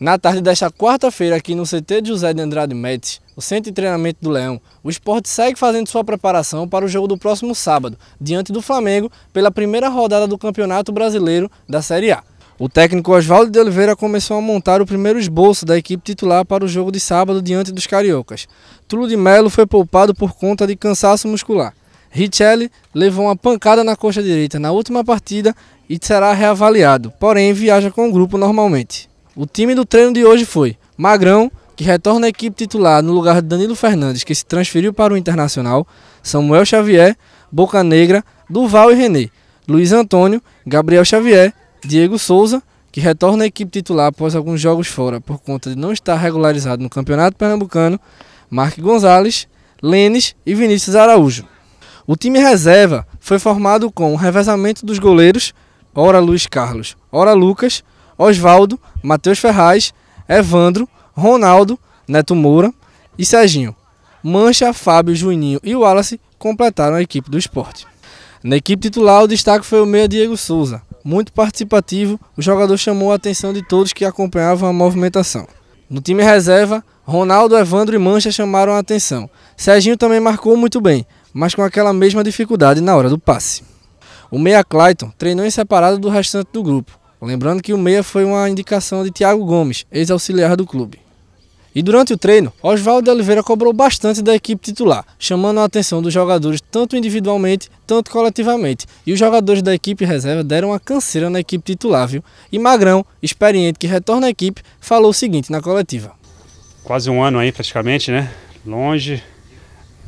Na tarde desta quarta-feira, aqui no CT de José de Andrade Metz, o centro de treinamento do Leão, o esporte segue fazendo sua preparação para o jogo do próximo sábado, diante do Flamengo, pela primeira rodada do Campeonato Brasileiro da Série A. O técnico Oswaldo de Oliveira começou a montar o primeiro esboço da equipe titular para o jogo de sábado diante dos cariocas. Tulo de Melo foi poupado por conta de cansaço muscular. Richelli levou uma pancada na coxa direita na última partida e será reavaliado, porém viaja com o grupo normalmente. O time do treino de hoje foi Magrão, que retorna à equipe titular no lugar de Danilo Fernandes, que se transferiu para o Internacional, Samuel Xavier, Boca Negra, Duval e René, Luiz Antônio, Gabriel Xavier, Diego Souza, que retorna à equipe titular após alguns jogos fora por conta de não estar regularizado no Campeonato Pernambucano, Mark Gonzalez, Lênis e Vinícius Araújo. O time reserva foi formado com o revezamento dos goleiros, ora Luiz Carlos, ora Lucas, Osvaldo, Matheus Ferraz, Evandro, Ronaldo, Neto Moura e Serginho. Mancha, Fábio, Juninho e Wallace completaram a equipe do esporte. Na equipe titular, o destaque foi o meia Diego Souza. Muito participativo, o jogador chamou a atenção de todos que acompanhavam a movimentação. No time reserva, Ronaldo, Evandro e Mancha chamaram a atenção. Serginho também marcou muito bem, mas com aquela mesma dificuldade na hora do passe. O meia Clayton treinou em separado do restante do grupo. Lembrando que o meia foi uma indicação de Thiago Gomes, ex-auxiliar do clube. E durante o treino, Oswaldo Oliveira cobrou bastante da equipe titular, chamando a atenção dos jogadores tanto individualmente, tanto coletivamente. E os jogadores da equipe reserva deram uma canseira na equipe titular, viu? E Magrão, experiente que retorna à equipe, falou o seguinte na coletiva. Quase um ano aí praticamente, né? Longe.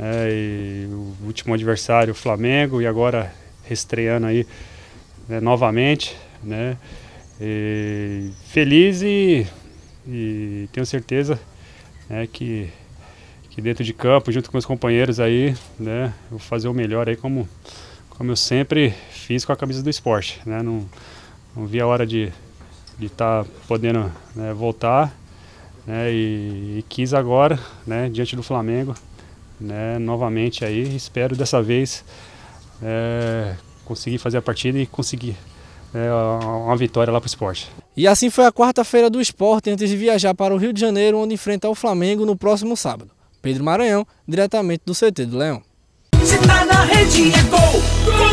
É, o último adversário, o Flamengo, e agora restreando aí né, novamente né? E feliz e, e, tenho certeza né, que, que dentro de campo, junto com meus companheiros aí, né, vou fazer o melhor aí como, como eu sempre fiz com a camisa do esporte, né? Não, não vi a hora de estar tá podendo né, voltar né, e, e, quis agora, né, diante do Flamengo, né, novamente aí, espero dessa vez é, conseguir fazer a partida e conseguir é, uma vitória lá para o esporte. E assim foi a quarta-feira do esporte antes de viajar para o Rio de Janeiro, onde enfrenta o Flamengo no próximo sábado. Pedro Maranhão, diretamente do CT do Leão. Se tá na rede é gol, gol!